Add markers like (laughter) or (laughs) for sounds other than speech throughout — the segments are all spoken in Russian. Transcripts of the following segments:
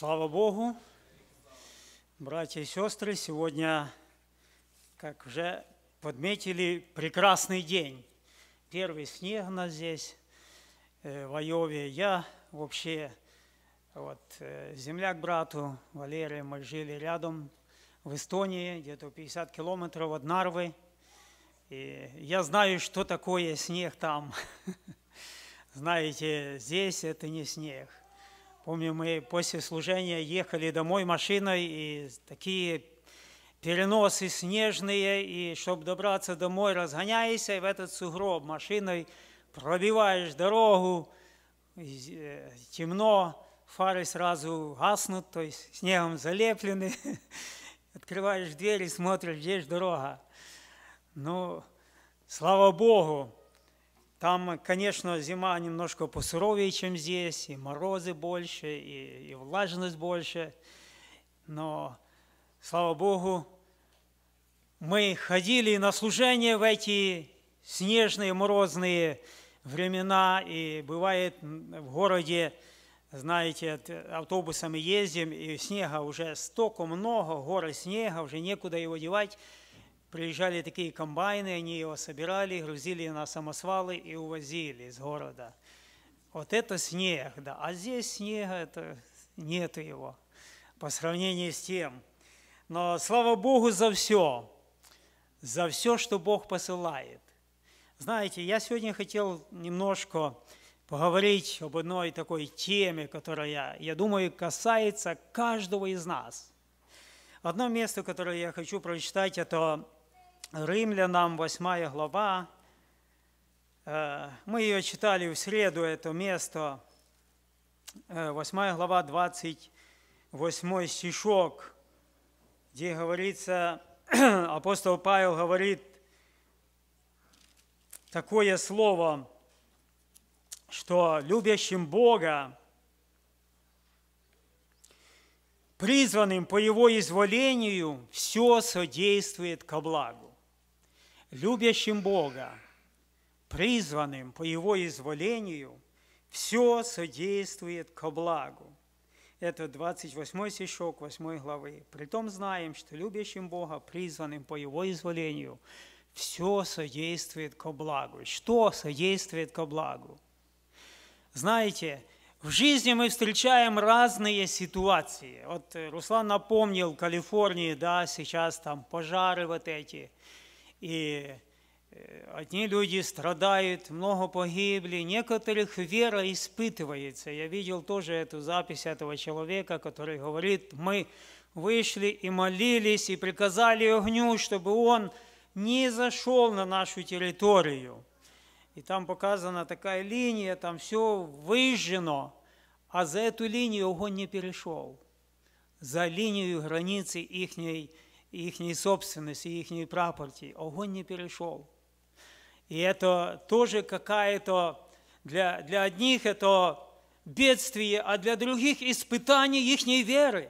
Слава Богу! Братья и сестры, сегодня, как уже подметили, прекрасный день. Первый снег у нас здесь, э, в Айове. Я вообще, вот, э, земляк брату Валерия, мы жили рядом в Эстонии, где-то 50 километров от Нарвы. И я знаю, что такое снег там. (laughs) Знаете, здесь это не снег Помню, мы после служения ехали домой машиной, и такие переносы снежные, и чтобы добраться домой, разгоняешься, и в этот сугроб машиной пробиваешь дорогу, э, темно, фары сразу гаснут, то есть снегом залеплены, (laughs) открываешь дверь и смотришь, где дорога. Ну, слава Богу, там, конечно, зима немножко посуровее, чем здесь, и морозы больше, и, и влажность больше, но, слава Богу, мы ходили на служение в эти снежные, морозные времена, и бывает в городе, знаете, автобусами ездим, и снега уже столько много, горы снега, уже некуда его девать – Приезжали такие комбайны, они его собирали, грузили на самосвалы и увозили из города. Вот это снег, да. А здесь снега это нету его по сравнению с тем. Но слава Богу за все, за все, что Бог посылает. Знаете, я сегодня хотел немножко поговорить об одной такой теме, которая, я думаю, касается каждого из нас. Одно место, которое я хочу прочитать, это Римлянам, 8 глава. Э, мы ее читали в среду, это место, 8 э, глава, 28 стишок, где говорится, (clears throat) апостол Павел говорит такое слово, что любящим Бога, призванным по Его изволению, все содействует ко благу любящим Бога, призванным по Его изволению, все содействует ко благу. Это 28 стишок 8 главы. Притом знаем, что любящим Бога, призванным по Его изволению, все содействует ко благу. Что содействует ко благу? Знаете, в жизни мы встречаем разные ситуации. Вот Руслан напомнил, в Калифорнии, да, сейчас там пожары вот эти – и одни люди страдают, много погибли, некоторых вера испытывается. Я видел тоже эту запись этого человека, который говорит, мы вышли и молились, и приказали огню, чтобы он не зашел на нашу территорию. И там показана такая линия, там все выжжено, а за эту линию огонь не перешел, за линию границы их и их собственности, и их прапорти. Огонь не перешел. И это тоже какая-то, для, для одних это бедствие, а для других испытание их веры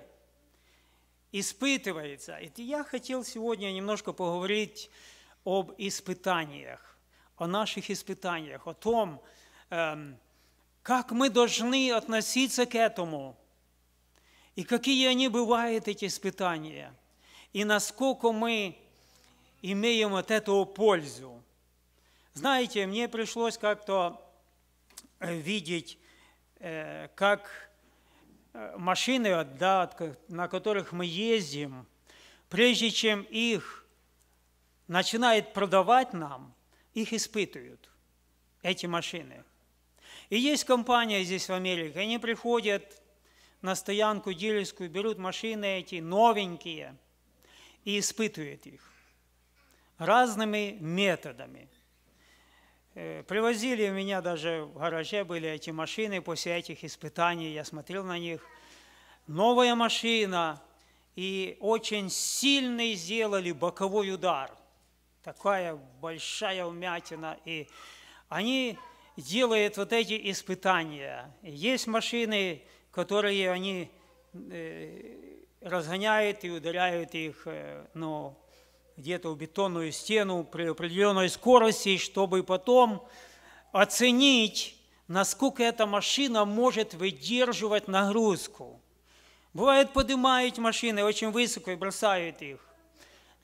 испытывается. И я хотел сегодня немножко поговорить об испытаниях, о наших испытаниях, о том, эм, как мы должны относиться к этому, и какие они бывают, эти испытания – и насколько мы имеем от этого пользу. Знаете, мне пришлось как-то э, видеть, э, как э, машины, да, на которых мы ездим, прежде чем их начинают продавать нам, их испытывают, эти машины. И есть компания здесь в Америке, они приходят на стоянку дилерскую, берут машины эти новенькие – и испытывает их разными методами. Э, привозили у меня даже в гараже были эти машины, после этих испытаний я смотрел на них. Новая машина, и очень сильный сделали боковой удар. Такая большая умятина. и они делают вот эти испытания. Есть машины, которые они э, разгоняет и ударяет их э, ну, где-то в бетонную стену при определенной скорости, чтобы потом оценить, насколько эта машина может выдерживать нагрузку. Бывает, поднимают машины очень высоко и бросают их,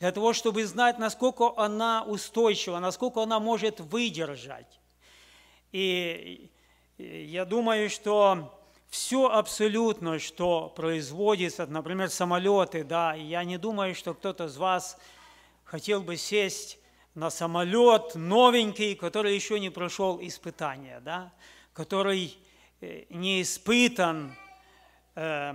для того, чтобы знать, насколько она устойчива, насколько она может выдержать. И я думаю, что все абсолютно, что производится, например, самолеты, да, я не думаю, что кто-то из вас хотел бы сесть на самолет новенький, который еще не прошел испытания, да, который э, не испытан э,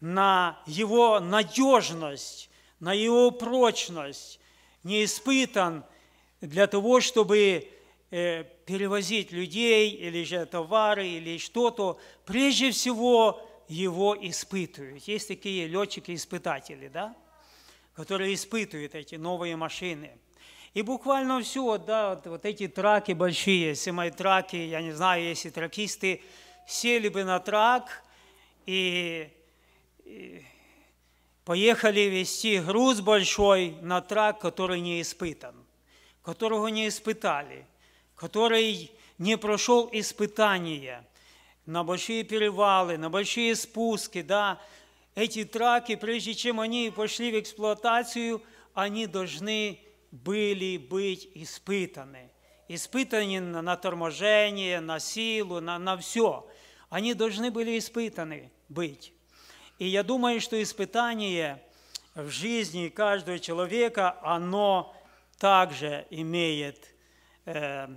на его надежность, на его прочность, не испытан для того, чтобы Э, перевозить людей или же товары или что-то, прежде всего его испытывают. Есть такие летчики-испытатели, да, которые испытывают эти новые машины. И буквально все, да, вот, вот эти траки большие, траки, я не знаю, если тракисты сели бы на трак и, и поехали вести груз большой на трак, который не испытан, которого не испытали – который не прошел испытания на большие перевалы, на большие спуски, да, эти траки, прежде чем они пошли в эксплуатацию, они должны были быть испытаны. Испытаны на, торможение, на силу, на, на все. Они должны были испытаны быть. И я думаю, что испытание в жизни каждого человека, оно также имеет э,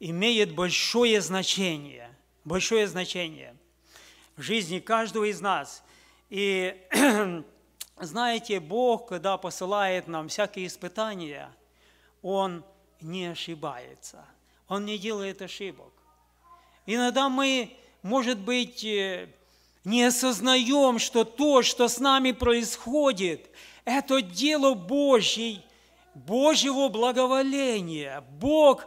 имеет большое значение, большое значение в жизни каждого из нас. И (clears throat) знаете, Бог, когда посылает нам всякие испытания, Он не ошибается, Он не делает ошибок. Иногда мы, может быть, э, не осознаем, что то, что с нами происходит, это дело Божье, Божьего благоволения. Бог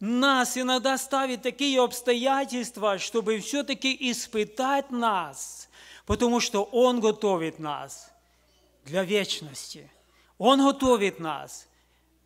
нас иногда ставит такие обстоятельства, чтобы все-таки испытать нас, потому что Он готовит нас для вечности. Он готовит нас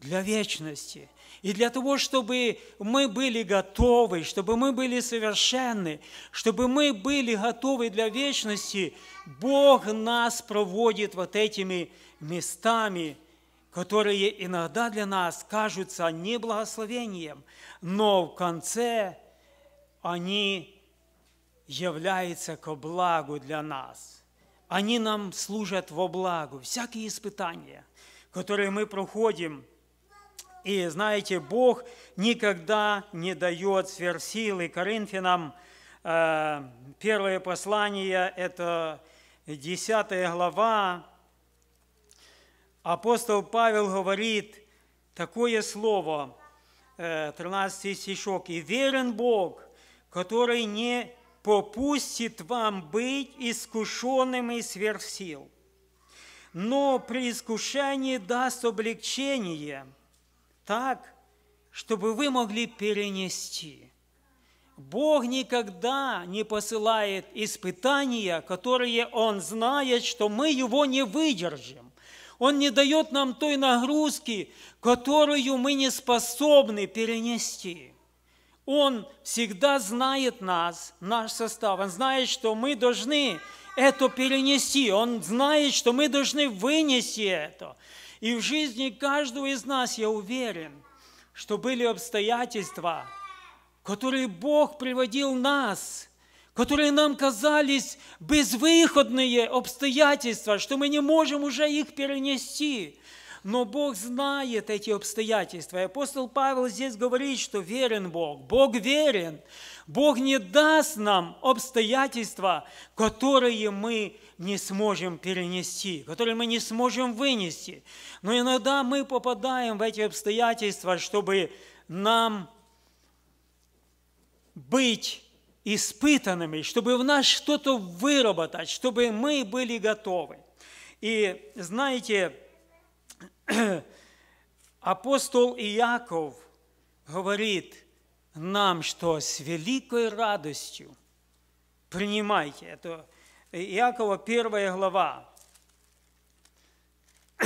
для вечности. И для того, чтобы мы были готовы, чтобы мы были совершенны, чтобы мы были готовы для вечности, Бог нас проводит вот этими местами – которые иногда для нас кажутся не благословением, но в конце они являются ко благу для нас. Они нам служат во благо. Всякие испытания, которые мы проходим, и знаете, Бог никогда не дает сверхсилы Коринфянам. Э, первое послание – это 10 глава, апостол Павел говорит такое слово, 13 э, стишок, «И верен Бог, который не попустит вам быть искушенными сверх сил, но при искушении даст облегчение так, чтобы вы могли перенести». Бог никогда не посылает испытания, которые Он знает, что мы его не выдержим. Он не дает нам той нагрузки, которую мы не способны перенести. Он всегда знает нас, наш состав. Он знает, что мы должны это перенести. Он знает, что мы должны вынести это. И в жизни каждого из нас, я уверен, что были обстоятельства, которые Бог приводил нас которые нам казались безвыходные обстоятельства, что мы не можем уже их перенести. Но Бог знает эти обстоятельства. И апостол Павел здесь говорит, что верен Бог. Бог верен. Бог не даст нам обстоятельства, которые мы не сможем перенести, которые мы не сможем вынести. Но иногда мы попадаем в эти обстоятельства, чтобы нам быть испытанными, чтобы в нас что-то выработать, чтобы мы были готовы. И знаете, (clears throat) апостол Иаков говорит нам, что с великой радостью принимайте. Это Иакова первая глава. (clears throat)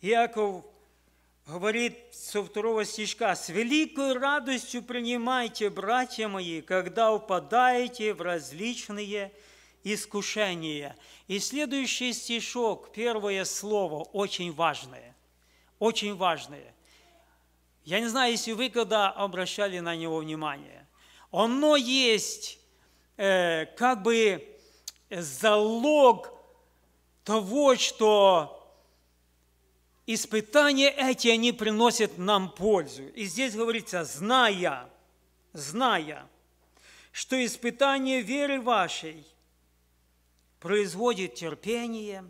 Иаков говорит со второго стишка, «С великой радостью принимайте, братья мои, когда упадаете в различные искушения». И следующий стишок, первое слово, очень важное, очень важное. Я не знаю, если вы когда обращали на него внимание. Оно есть э, как бы залог того, что испытания эти, они приносят нам пользу. И здесь говорится, зная, зная, что испытание веры вашей производит терпение,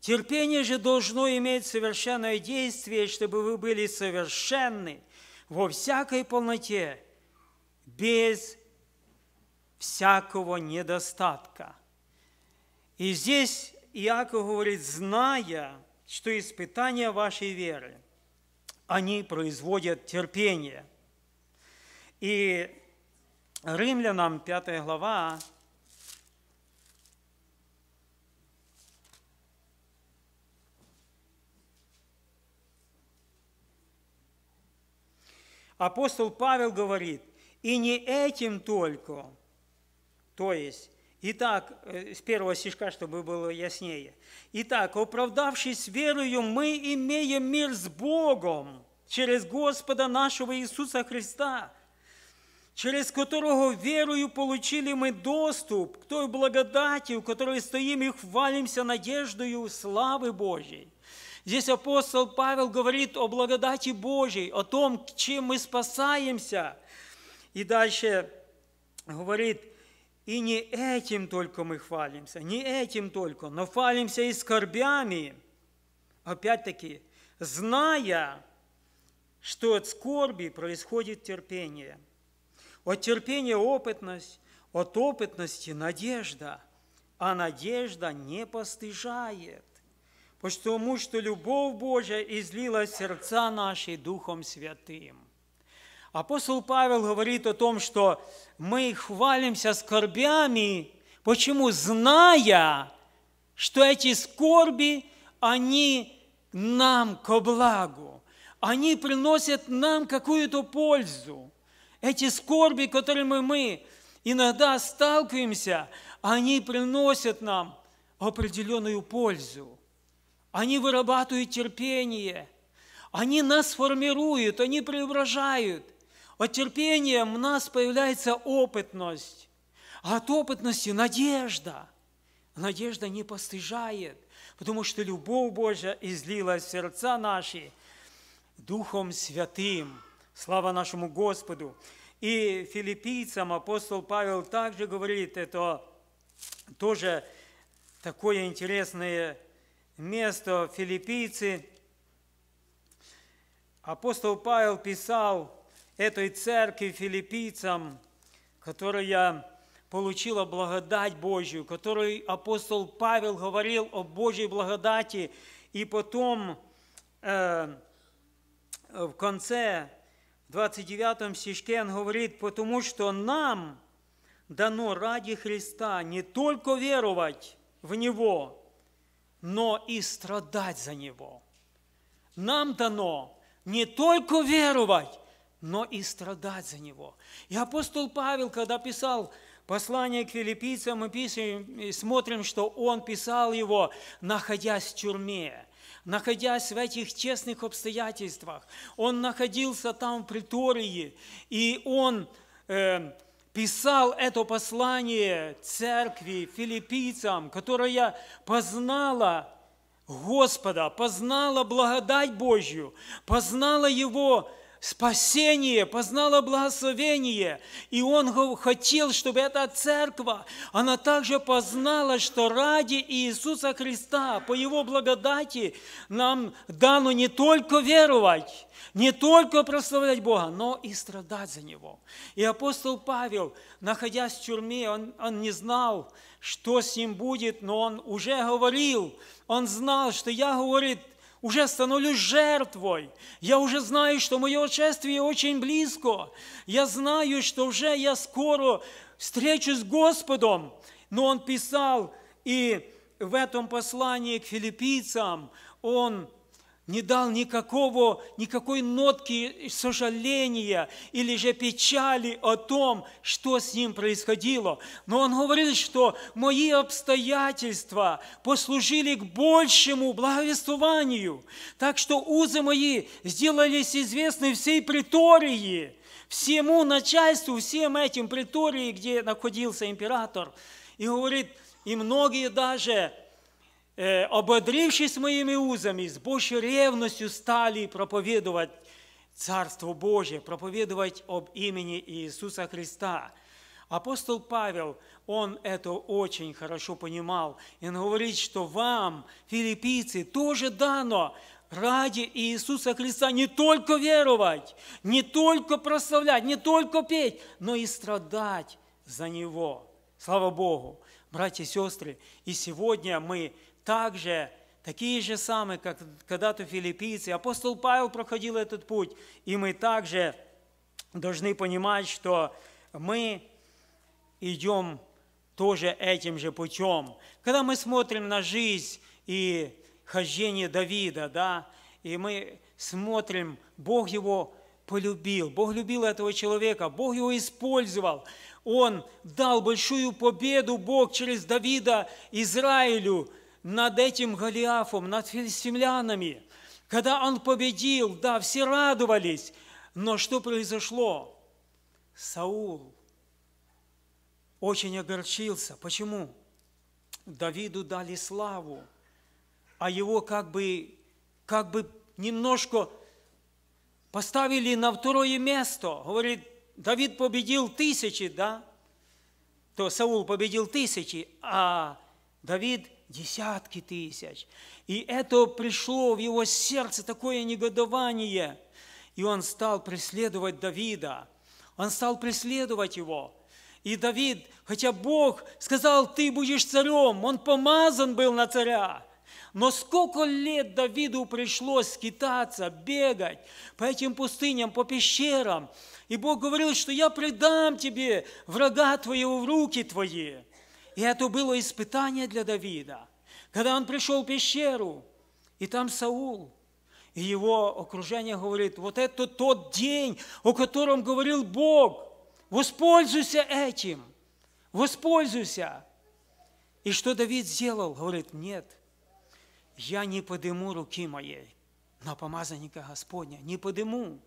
терпение же должно иметь совершенное действие, чтобы вы были совершенны во всякой полноте, без всякого недостатка. И здесь Иаков говорит, зная – что испытания вашей веры, они производят терпение. И Римлянам 5 глава, Апостол Павел говорит, и не этим только, то есть Итак, э, с первого стишка, чтобы было яснее. Итак, оправдавшись верою, мы имеем мир с Богом через Господа нашего Иисуса Христа, через которого верою получили мы доступ к той благодати, в которой стоим и хвалимся надеждою славы Божьей. Здесь апостол Павел говорит о благодати Божьей, о том, чем мы спасаемся. И дальше говорит – и не этим только мы хвалимся, не этим только, но хвалимся и скорбями. Опять-таки, зная, что от скорби происходит терпение. От терпения – опытность, от опытности – надежда, а надежда не постыжает, потому что любовь Божья излилась сердца наши Духом Святым. Апостол Павел говорит о том, что мы хвалимся скорбями, почему? Зная, что эти скорби, они нам ко благу, они приносят нам какую-то пользу. Эти скорби, которыми мы иногда сталкиваемся, они приносят нам определенную пользу. Они вырабатывают терпение, они нас формируют, они преображают – от терпения у нас появляется опытность, а от опытности надежда. Надежда не постыжает, потому что любовь Божья излилась в сердца наши Духом Святым. Слава нашему Господу! И филиппийцам апостол Павел также говорит, это тоже такое интересное место, филиппийцы. Апостол Павел писал этой церкви филиппийцам, которая получила благодать Божью, которой апостол Павел говорил о Божьей благодати, и потом э, в конце, в 29 стишке он говорит, «Потому что нам дано ради Христа не только веровать в Него, но и страдать за Него». Нам дано не только веровать, но и страдать за него. И апостол Павел, когда писал послание к филиппийцам, мы пишем, и смотрим, что он писал его, находясь в тюрьме, находясь в этих честных обстоятельствах. Он находился там в притории, и он э, писал это послание церкви, филиппийцам, которая познала Господа, познала благодать Божью, познала Его спасение, познала благословение. И Он хотел, чтобы эта церковь, она также познала, что ради Иисуса Христа, по Его благодати, нам дано не только веровать, не только прославлять Бога, но и страдать за Него. И апостол Павел, находясь в тюрьме, он, он не знал, что с ним будет, но он уже говорил, он знал, что я, говорит, – уже становлюсь жертвой. Я уже знаю, что мое участие очень близко. Я знаю, что уже я скоро встречусь с Господом. Но он писал, и в этом послании к филиппийцам он не дал никакого, никакой нотки сожаления или же печали о том, что с ним происходило. Но он говорил, что мои обстоятельства послужили к большему благовествованию, так что узы мои сделались известны всей притории, всему начальству, всем этим притории, где находился император. И говорит, и многие даже ободрившись моими узами, с большей ревностью стали проповедовать Царство Божие, проповедовать об имени Иисуса Христа. Апостол Павел, он это очень хорошо понимал. И он говорит, что вам, филиппийцы, тоже дано ради Иисуса Христа не только веровать, не только прославлять, не только петь, но и страдать за Него. Слава Богу! Братья и сестры, и сегодня мы – также такие же самые, как когда-то филиппийцы. Апостол Павел проходил этот путь, и мы также должны понимать, что мы идем тоже этим же путем. Когда мы смотрим на жизнь и хождение Давида, да, и мы смотрим, Бог его полюбил, Бог любил этого человека, Бог его использовал. Он дал большую победу, Бог через Давида Израилю – над этим Голиафом, над филистимлянами. Когда он победил, да, все радовались, но что произошло? Саул очень огорчился. Почему? Давиду дали славу, а его как бы, как бы немножко поставили на второе место. Говорит, Давид победил тысячи, да? То Саул победил тысячи, а Давид – десятки тысяч. И это пришло в его сердце такое негодование, и он стал преследовать Давида. Он стал преследовать его. И Давид, хотя Бог сказал, ты будешь царем, он помазан был на царя. Но сколько лет Давиду пришлось скитаться, бегать по этим пустыням, по пещерам. И Бог говорил, что я предам тебе врага твоего в руки твои. И это было испытание для Давида, когда он пришел в пещеру, и там Саул, и его окружение говорит, вот это тот день, о котором говорил Бог, воспользуйся этим, воспользуйся. И что Давид сделал? Говорит, нет, я не подниму руки моей на помазанника Господня, не подниму.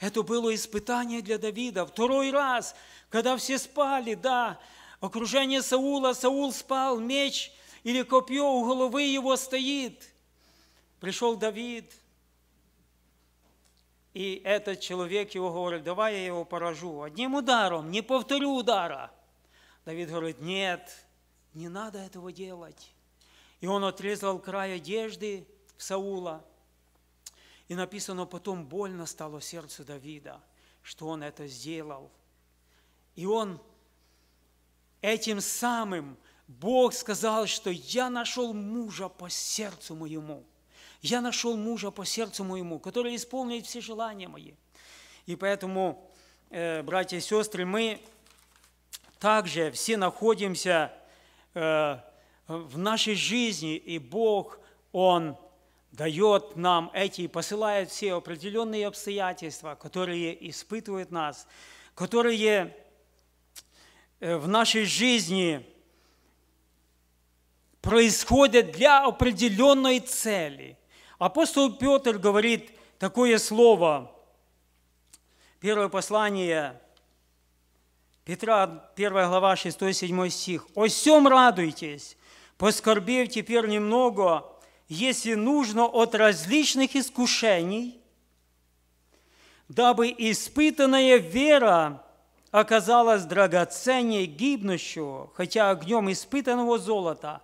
Это было испытание для Давида. Второй раз, когда все спали, да, окружение Саула. Саул спал, меч или копье у головы его стоит. Пришел Давид, и этот человек его говорит, давай я его поражу одним ударом, не повторю удара. Давид говорит, нет, не надо этого делать. И он отрезал край одежды Саула. И написано, потом больно стало сердцу Давида, что он это сделал. И он Этим самым Бог сказал, что я нашел мужа по сердцу моему. Я нашел мужа по сердцу моему, который исполняет все желания мои. И поэтому, э, братья и сестры, мы также все находимся э, в нашей жизни, и Бог, Он дает нам эти и посылает все определенные обстоятельства, которые испытывают нас, которые Э, в нашей жизни происходят для определенной цели. Апостол Петр говорит такое слово, первое послание Петра, 1 глава, 6-7 стих. «О всем радуйтесь, поскорбев теперь немного, если нужно, от различных искушений, дабы испытанная вера – оказалось драгоценней гибнущего, хотя огнем испытанного золота,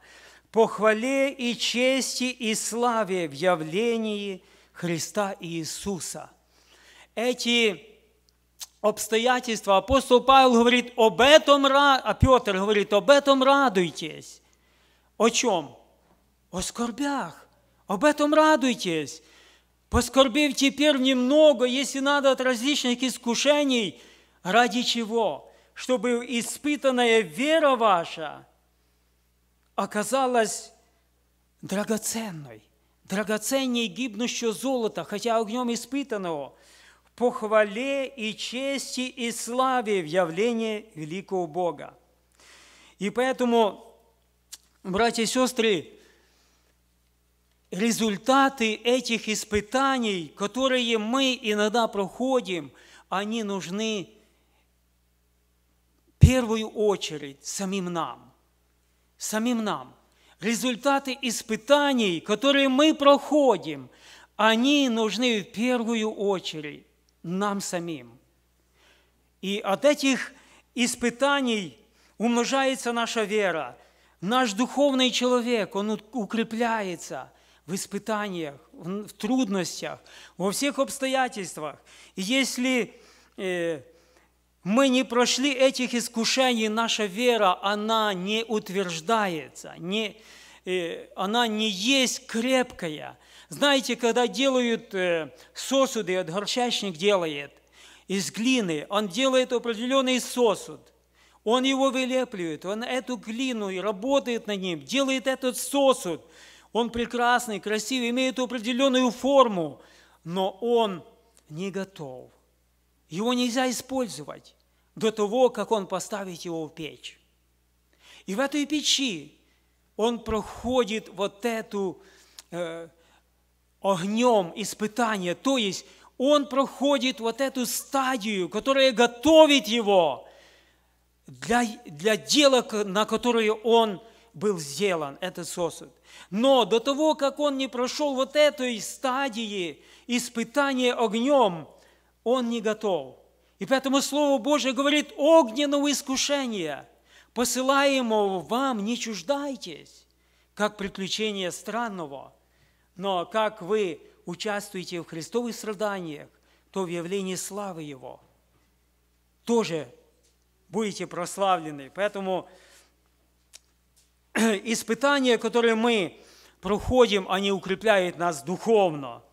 похвале и чести и славе в явлении Христа Иисуса. Эти обстоятельства апостол Павел говорит об этом, а Петр говорит об этом радуйтесь. О чем? О скорбях. Об этом радуйтесь. Поскорбив теперь немного, если надо от различных искушений – Ради чего? Чтобы испытанная вера ваша оказалась драгоценной, драгоценней гибнущего золота, хотя огнем испытанного, похвале и чести и славе в явлении великого Бога. И поэтому, братья и сестры, результаты этих испытаний, которые мы иногда проходим, они нужны первую очередь самим нам, самим нам. Результаты испытаний, которые мы проходим, они нужны в первую очередь нам самим. И от этих испытаний умножается наша вера. Наш духовный человек, он укрепляется в испытаниях, в трудностях, во всех обстоятельствах. И если э, мы не прошли этих искушений, наша вера, она не утверждается, не, э, она не есть крепкая. Знаете, когда делают э, сосуды, вот горчачник делает из глины, он делает определенный сосуд, он его вылепливает, он эту глину и работает над ним, делает этот сосуд. Он прекрасный, красивый, имеет определенную форму, но он не готов. Его нельзя использовать до того, как он поставит его в печь. И в этой печи он проходит вот эту э, огнем испытание, то есть он проходит вот эту стадию, которая готовит его для, для дела, на которое он был сделан, этот сосуд. Но до того, как он не прошел вот этой стадии испытания огнем, он не готов. И поэтому Слово Божие говорит огненного искушения, посылаемого вам не чуждайтесь, как приключение странного, но как вы участвуете в Христовых страданиях, то в явлении славы Его тоже будете прославлены. Поэтому (clears throat) испытания, которые мы проходим, они укрепляют нас духовно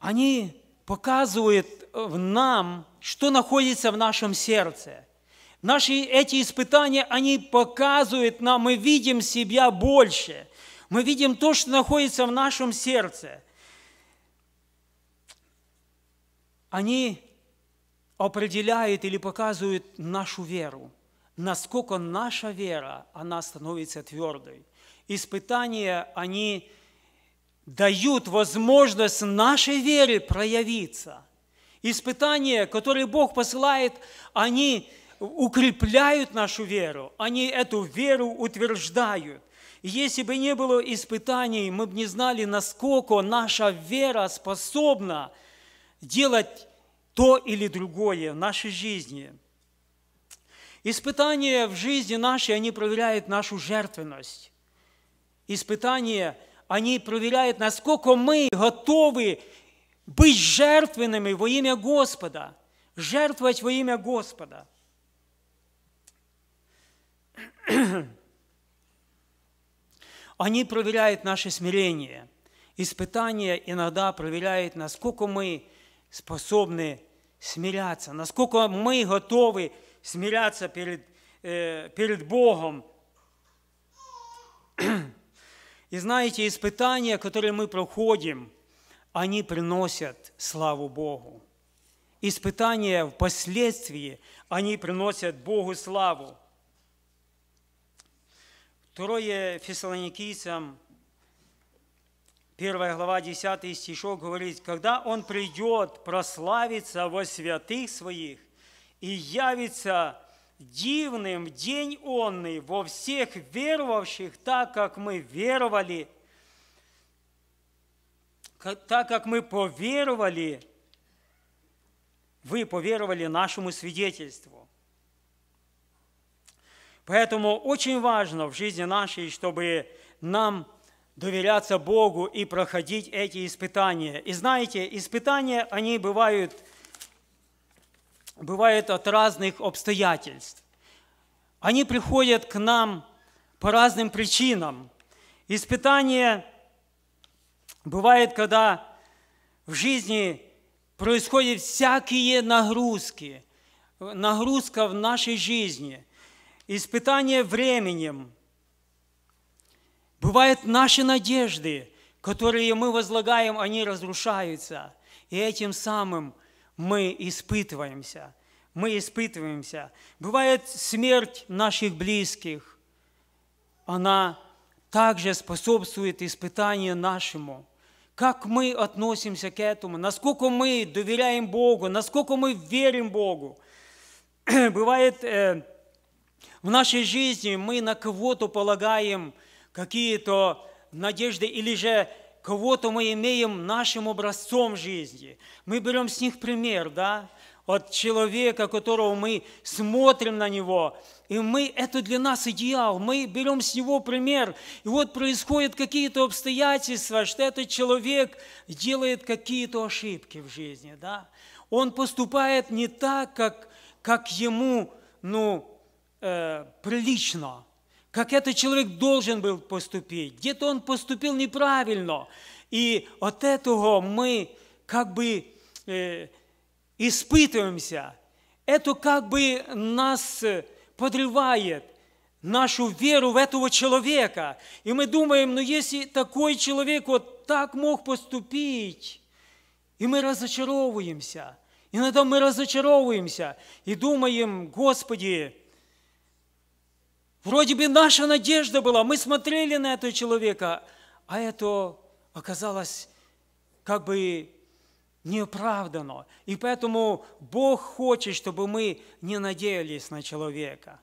они показывают э, в нам, что находится в нашем сердце. Наши эти испытания, они показывают нам, мы видим себя больше. Мы видим то, что находится в нашем сердце. Они определяют или показывают нашу веру, насколько наша вера, она становится твердой. Испытания, они дают возможность нашей вере проявиться. Испытания, которые Бог посылает, они укрепляют нашу веру, они эту веру утверждают. если бы не было испытаний, мы бы не знали, насколько наша вера способна делать то или другое в нашей жизни. Испытания в жизни нашей, они проверяют нашу жертвенность. Испытания – они проверяют, насколько мы готовы быть жертвенными во имя Господа, жертвовать во имя Господа. (clears throat) Они проверяют наше смирение. Испытания иногда проверяют, насколько мы способны смиряться, насколько мы готовы смиряться перед, э, перед Богом. (clears throat) И знаете, испытания, которые мы проходим, они приносят славу Богу. Испытания впоследствии, они приносят Богу славу. Второе Фессалоникийцам, первая глава, 10 стишок говорит, «Когда Он придет прославиться во святых Своих и явится дивным день онный во всех веровавших, так как мы веровали, так как мы поверовали, вы поверовали нашему свидетельству. Поэтому очень важно в жизни нашей, чтобы нам доверяться Богу и проходить эти испытания. И знаете, испытания, они бывают – бывает от разных обстоятельств. Они приходят к нам по разным причинам. Испытание бывает, когда в жизни происходят всякие нагрузки, нагрузка в нашей жизни, испытание временем. Бывают наши надежды, которые мы возлагаем, они разрушаются. И этим самым – мы испытываемся. Мы испытываемся. Бывает смерть наших близких. Она также способствует испытанию нашему. Как мы относимся к этому? Насколько мы доверяем Богу? Насколько мы верим Богу? (clears throat) Бывает э, в нашей жизни мы на кого-то полагаем какие-то надежды или же Кого-то мы имеем нашим образцом жизни. Мы берем с них пример, да, от человека, которого мы смотрим на него, и мы, это для нас идеал, мы берем с него пример, и вот происходят какие-то обстоятельства, что этот человек делает какие-то ошибки в жизни, да, он поступает не так, как, как ему, ну, э, прилично – как этот человек должен был поступить, где-то он поступил неправильно. И от этого мы как бы э, испытываемся. Это как бы нас э, подрывает нашу веру в этого человека. И мы думаем, ну если такой человек вот так мог поступить, и мы разочаровываемся. Иногда мы разочаровываемся и думаем, Господи, Вроде бы наша надежда была, мы смотрели на этого человека, а это оказалось как бы неоправданно. И поэтому Бог хочет, чтобы мы не надеялись на человека.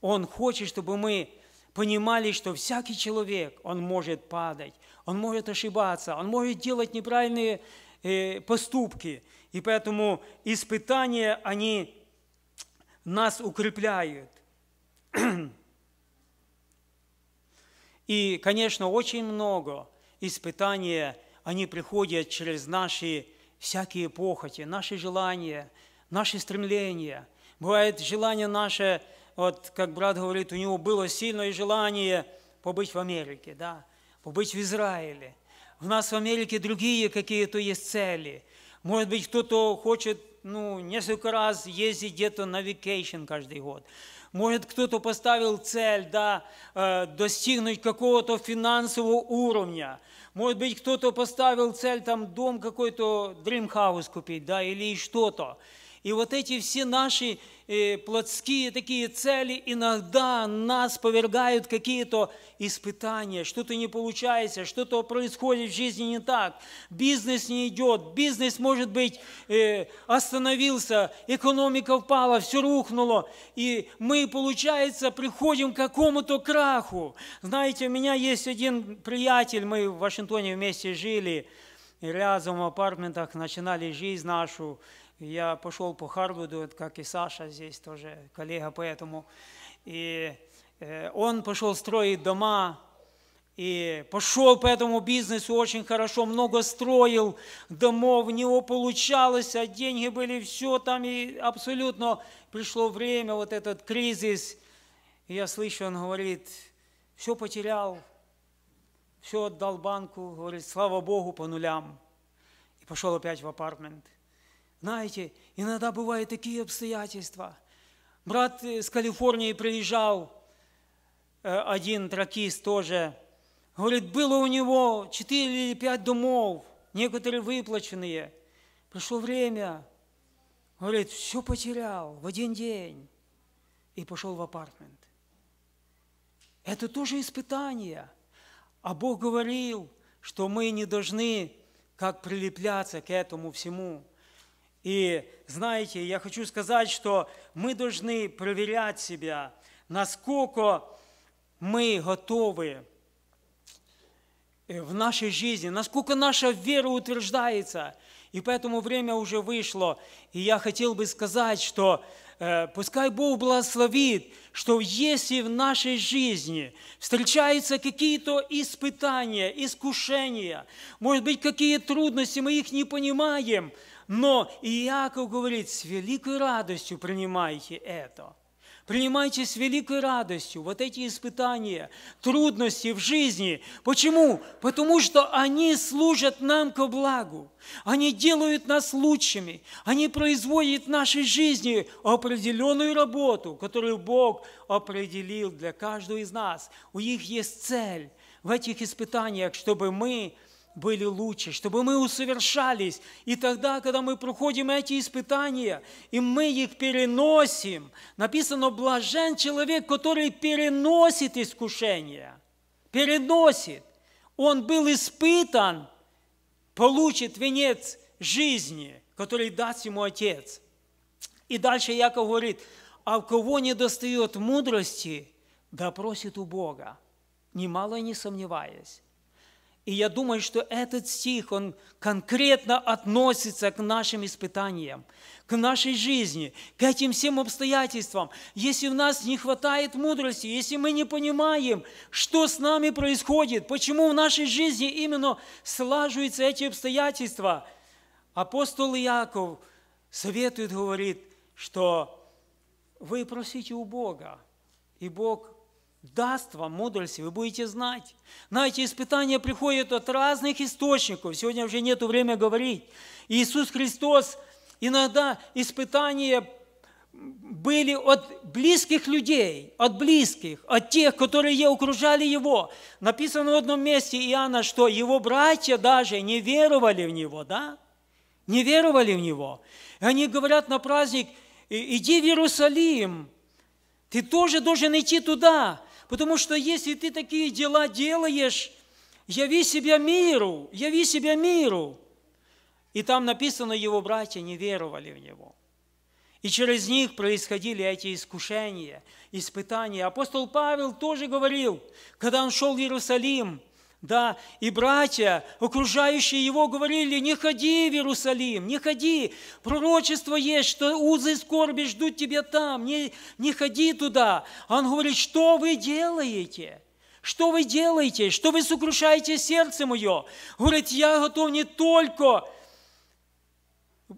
Он хочет, чтобы мы понимали, что всякий человек, он может падать, он может ошибаться, он может делать неправильные э, поступки. И поэтому испытания, они нас укрепляют. (clears throat) И, конечно, очень много испытаний, они приходят через наши всякие похоти, наши желания, наши стремления. Бывает желание наше, вот как брат говорит, у него было сильное желание побыть в Америке, да, побыть в Израиле. У нас в Америке другие какие-то есть цели. Может быть, кто-то хочет ну, несколько раз ездить где-то на vacation каждый год. Может, кто-то поставил цель, да, э, достигнуть какого-то финансового уровня. Может быть, кто-то поставил цель, там, дом какой-то, дримхаус купить, да, или что-то. И вот эти все наши э, плотские такие цели иногда нас повергают какие-то испытания, что-то не получается, что-то происходит в жизни не так, бизнес не идет, бизнес, может быть, э, остановился, экономика впала, все рухнуло, и мы, получается, приходим к какому-то краху. Знаете, у меня есть один приятель, мы в Вашингтоне вместе жили, рядом в апартментах начинали жизнь нашу, я пошел по Харварду, как и Саша здесь тоже, коллега поэтому. И э, он пошел строить дома, и пошел по этому бизнесу очень хорошо, много строил домов, у него получалось, а деньги были все там, и абсолютно пришло время, вот этот кризис. И я слышу, он говорит, все потерял, все отдал банку, говорит, слава Богу, по нулям. И пошел опять в апартмент. Знаете, иногда бывают такие обстоятельства. Брат с Калифорнии приезжал, э, один тракист тоже. Говорит, было у него 4 или 5 домов, некоторые выплаченные. Прошло время, говорит, все потерял в один день и пошел в апартмент. Это тоже испытание. А Бог говорил, что мы не должны как прилепляться к этому всему – и знаете, я хочу сказать, что мы должны проверять себя, насколько мы готовы э, в нашей жизни, насколько наша вера утверждается. И поэтому время уже вышло. И я хотел бы сказать, что э, пускай Бог благословит, что если в нашей жизни встречаются какие-то испытания, искушения, может быть, какие трудности, мы их не понимаем – но Иаков говорит, с великой радостью принимайте это. Принимайте с великой радостью вот эти испытания, трудности в жизни. Почему? Потому что они служат нам ко благу. Они делают нас лучшими. Они производят в нашей жизни определенную работу, которую Бог определил для каждого из нас. У них есть цель в этих испытаниях, чтобы мы – были лучше, чтобы мы усовершались. И тогда, когда мы проходим эти испытания, и мы их переносим, написано, блажен человек, который переносит искушение, переносит. Он был испытан, получит венец жизни, который даст ему Отец. И дальше Яков говорит, а у кого не достает мудрости, допросит да у Бога, немало не сомневаясь. И я думаю, что этот стих, он конкретно относится к нашим испытаниям, к нашей жизни, к этим всем обстоятельствам. Если у нас не хватает мудрости, если мы не понимаем, что с нами происходит, почему в нашей жизни именно слаживаются эти обстоятельства, апостол Иаков советует, говорит, что вы просите у Бога, и Бог даст вам мудрость, вы будете знать. Знаете, испытания приходят от разных источников. Сегодня уже нет времени говорить. Иисус Христос, иногда испытания были от близких людей, от близких, от тех, которые окружали его. Написано в одном месте Иоанна, что его братья даже не веровали в него, да? Не веровали в него. И они говорят на праздник, иди в Иерусалим, ты тоже должен идти туда. Потому что если ты такие дела делаешь, яви себя миру, яви себя миру. И там написано, его братья не веровали в него. И через них происходили эти искушения, испытания. Апостол Павел тоже говорил, когда он шел в Иерусалим – да, и братья, окружающие его, говорили, не ходи в Иерусалим, не ходи. Пророчество есть, что узы скорби ждут тебя там, не, не ходи туда. он говорит, что вы делаете? Что вы делаете? Что вы сокрушаете сердце мое? Говорит, я готов не только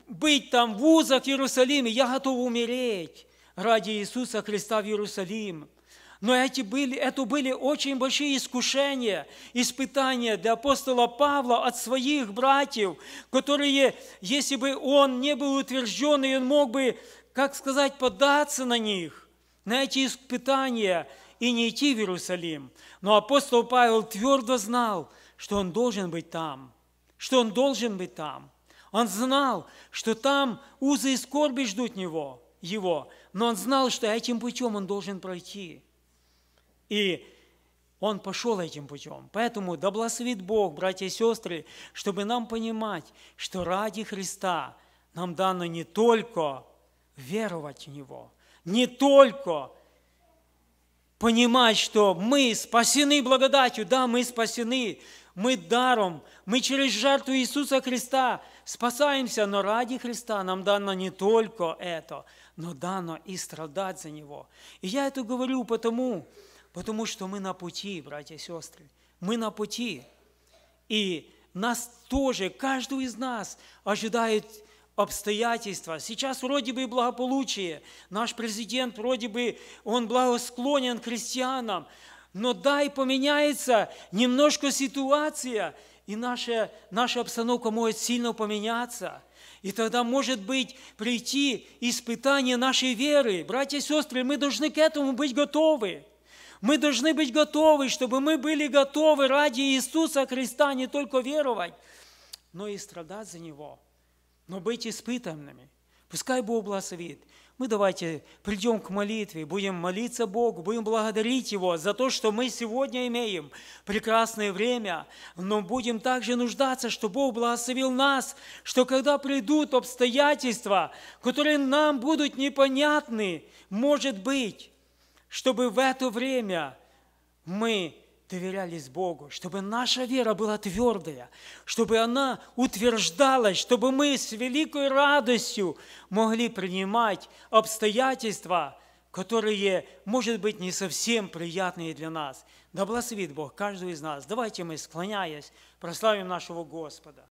быть там в узах Иерусалима, я готов умереть ради Иисуса Христа в Иерусалиме. Но эти были, это были очень большие искушения, испытания для апостола Павла от своих братьев, которые, если бы он не был утвержден, и он мог бы, как сказать, поддаться на них, на эти испытания и не идти в Иерусалим. Но апостол Павел твердо знал, что он должен быть там, что он должен быть там. Он знал, что там узы и скорби ждут него, его, но он знал, что этим путем он должен пройти – и он пошел этим путем. Поэтому да благословит Бог, братья и сестры, чтобы нам понимать, что ради Христа нам дано не только веровать в Него, не только понимать, что мы спасены благодатью, да, мы спасены, мы даром, мы через жертву Иисуса Христа спасаемся, но ради Христа нам дано не только это, но дано и страдать за Него. И я это говорю потому, что Потому что мы на пути, братья и сестры. Мы на пути. И нас тоже, каждую из нас ожидает обстоятельства. Сейчас вроде бы и благополучие. Наш президент вроде бы, он благосклонен к христианам. Но да, и поменяется немножко ситуация, и наша, наша обстановка может сильно поменяться. И тогда может быть прийти испытание нашей веры. Братья и сестры, мы должны к этому быть готовы. Мы должны быть готовы, чтобы мы были готовы ради Иисуса Христа не только веровать, но и страдать за Него, но быть испытанными. Пускай Бог благословит. Мы давайте придем к молитве, будем молиться Богу, будем благодарить Его за то, что мы сегодня имеем прекрасное время, но будем также нуждаться, что Бог благословил нас, что когда придут обстоятельства, которые нам будут непонятны, может быть, чтобы в это время мы доверялись Богу, чтобы наша вера была твердая, чтобы она утверждалась, чтобы мы с великой радостью могли принимать обстоятельства, которые, может быть, не совсем приятные для нас. Да благословит Бог каждого из нас. Давайте мы, склоняясь, прославим нашего Господа.